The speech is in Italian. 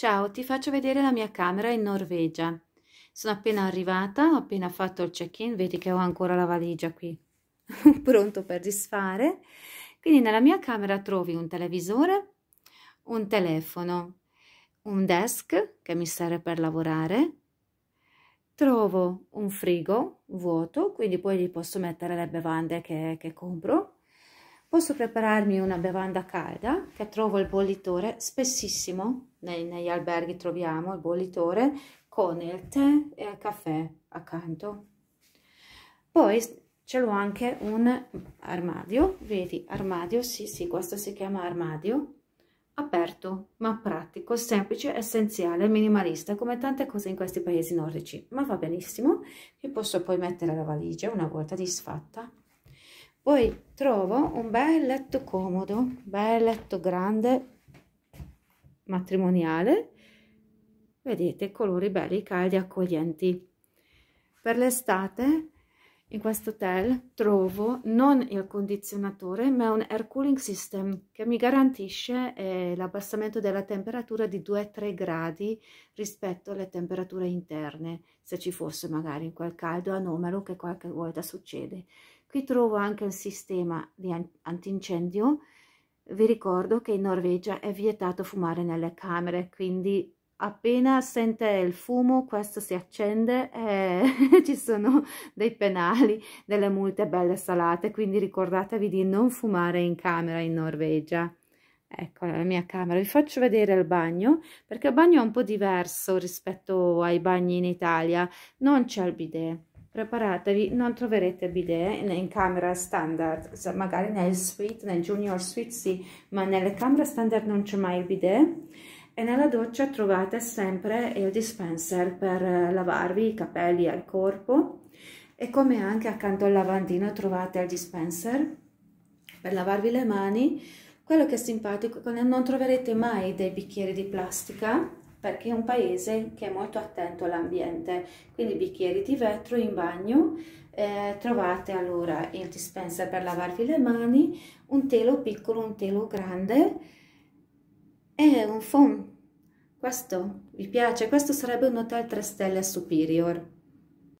Ciao, ti faccio vedere la mia camera in Norvegia. Sono appena arrivata, ho appena fatto il check-in, vedi che ho ancora la valigia qui pronto per disfare. Quindi nella mia camera trovi un televisore, un telefono, un desk che mi serve per lavorare, trovo un frigo vuoto, quindi poi gli posso mettere le bevande che, che compro, Posso prepararmi una bevanda calda che trovo il bollitore, spessissimo nei, negli alberghi troviamo il bollitore con il tè e il caffè accanto. Poi ce l'ho anche un armadio, vedi armadio, sì sì questo si chiama armadio, aperto ma pratico, semplice, essenziale, minimalista come tante cose in questi paesi nordici, ma va benissimo, che posso poi mettere la valigia una volta disfatta poi trovo un bel letto comodo un bel letto grande matrimoniale vedete colori belli caldi accoglienti per l'estate in questo hotel trovo non il condizionatore ma un air cooling system che mi garantisce eh, l'abbassamento della temperatura di 2-3 gradi rispetto alle temperature interne se ci fosse magari in quel caldo anomalo che qualche volta succede Qui trovo anche il sistema di antincendio. Vi ricordo che in Norvegia è vietato fumare nelle camere, quindi appena sente il fumo questo si accende e ci sono dei penali, delle multe belle salate, quindi ricordatevi di non fumare in camera in Norvegia. Ecco la mia camera, vi faccio vedere il bagno perché il bagno è un po' diverso rispetto ai bagni in Italia, non c'è il bidet preparatevi non troverete bidet in, in camera standard magari nel suite nel junior suite sì ma nelle camere standard non c'è mai il bidet e nella doccia trovate sempre il dispenser per eh, lavarvi i capelli e il corpo e come anche accanto al lavandino trovate il dispenser per lavarvi le mani quello che è simpatico non troverete mai dei bicchieri di plastica perché è un paese che è molto attento all'ambiente, quindi bicchieri di vetro in bagno, eh, trovate allora il dispenser per lavarvi le mani, un telo piccolo, un telo grande e un foam. Questo vi piace? Questo sarebbe un hotel 3 stelle superior.